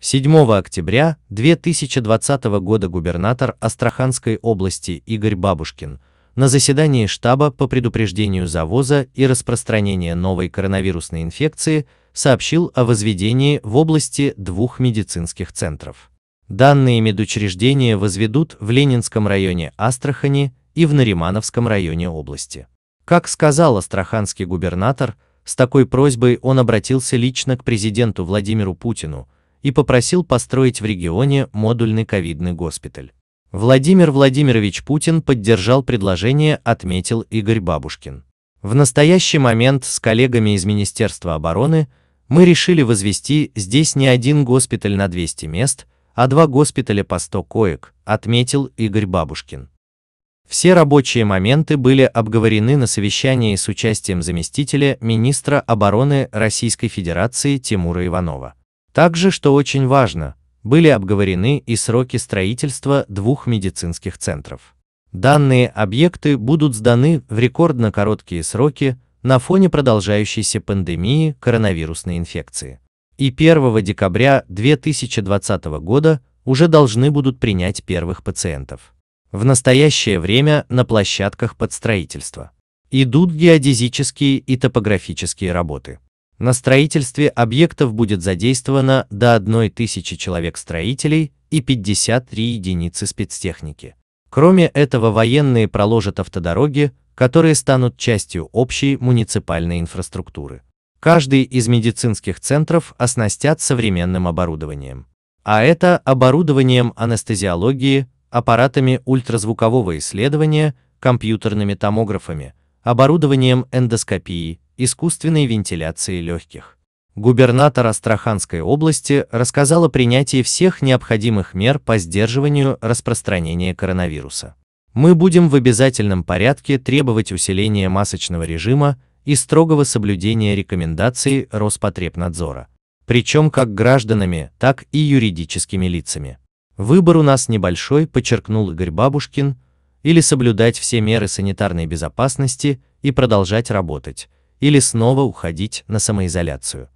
7 октября 2020 года губернатор Астраханской области Игорь Бабушкин на заседании штаба по предупреждению завоза и распространения новой коронавирусной инфекции сообщил о возведении в области двух медицинских центров. Данные медучреждения возведут в Ленинском районе Астрахани и в Наримановском районе области. Как сказал астраханский губернатор, с такой просьбой он обратился лично к президенту Владимиру Путину – и попросил построить в регионе модульный ковидный госпиталь. Владимир Владимирович Путин поддержал предложение, отметил Игорь Бабушкин. В настоящий момент с коллегами из Министерства обороны мы решили возвести здесь не один госпиталь на 200 мест, а два госпиталя по 100 коек, отметил Игорь Бабушкин. Все рабочие моменты были обговорены на совещании с участием заместителя министра обороны Российской Федерации Тимура Иванова. Также, что очень важно, были обговорены и сроки строительства двух медицинских центров. Данные объекты будут сданы в рекордно короткие сроки на фоне продолжающейся пандемии коронавирусной инфекции. И 1 декабря 2020 года уже должны будут принять первых пациентов. В настоящее время на площадках под строительство идут геодезические и топографические работы. На строительстве объектов будет задействовано до 1000 человек-строителей и 53 единицы спецтехники. Кроме этого военные проложат автодороги, которые станут частью общей муниципальной инфраструктуры. Каждый из медицинских центров оснастят современным оборудованием. А это оборудованием анестезиологии, аппаратами ультразвукового исследования, компьютерными томографами, оборудованием эндоскопии искусственной вентиляции легких. Губернатор Астраханской области рассказал о принятии всех необходимых мер по сдерживанию распространения коронавируса. Мы будем в обязательном порядке требовать усиления масочного режима и строгого соблюдения рекомендаций Роспотребнадзора, причем как гражданами, так и юридическими лицами. Выбор у нас небольшой, подчеркнул Игорь Бабушкин, или соблюдать все меры санитарной безопасности и продолжать работать, или снова уходить на самоизоляцию.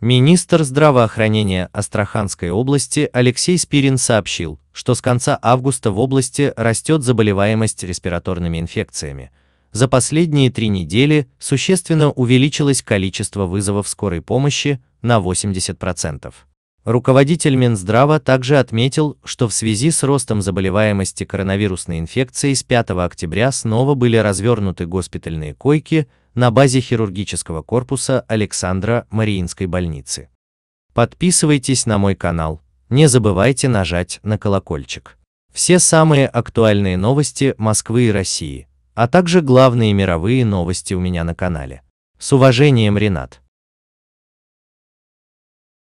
Министр здравоохранения Астраханской области Алексей Спирин сообщил, что с конца августа в области растет заболеваемость респираторными инфекциями. За последние три недели существенно увеличилось количество вызовов скорой помощи на 80%. Руководитель Минздрава также отметил, что в связи с ростом заболеваемости коронавирусной инфекцией с 5 октября снова были развернуты госпитальные койки, на базе хирургического корпуса Александра Мариинской больницы. Подписывайтесь на мой канал, не забывайте нажать на колокольчик. Все самые актуальные новости Москвы и России, а также главные мировые новости у меня на канале. С уважением, Ренат.